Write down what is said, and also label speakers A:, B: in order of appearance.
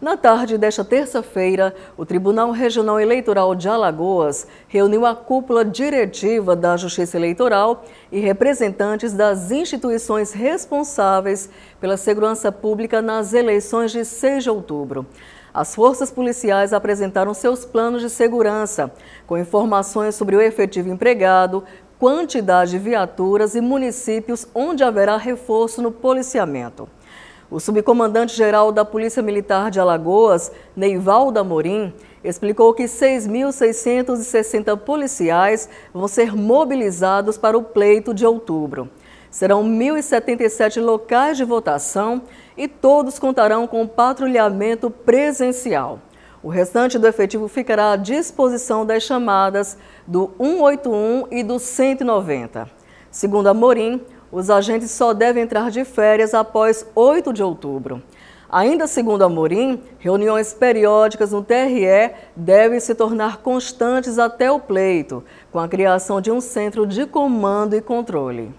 A: Na tarde desta terça-feira, o Tribunal Regional Eleitoral de Alagoas reuniu a cúpula diretiva da Justiça Eleitoral e representantes das instituições responsáveis pela segurança pública nas eleições de 6 de outubro. As forças policiais apresentaram seus planos de segurança, com informações sobre o efetivo empregado, quantidade de viaturas e municípios onde haverá reforço no policiamento. O subcomandante-geral da Polícia Militar de Alagoas, Neivaldo Amorim, explicou que 6.660 policiais vão ser mobilizados para o pleito de outubro. Serão 1.077 locais de votação e todos contarão com patrulhamento presencial. O restante do efetivo ficará à disposição das chamadas do 181 e do 190. Segundo a Morim, os agentes só devem entrar de férias após 8 de outubro. Ainda segundo Amorim, reuniões periódicas no TRE devem se tornar constantes até o pleito, com a criação de um centro de comando e controle.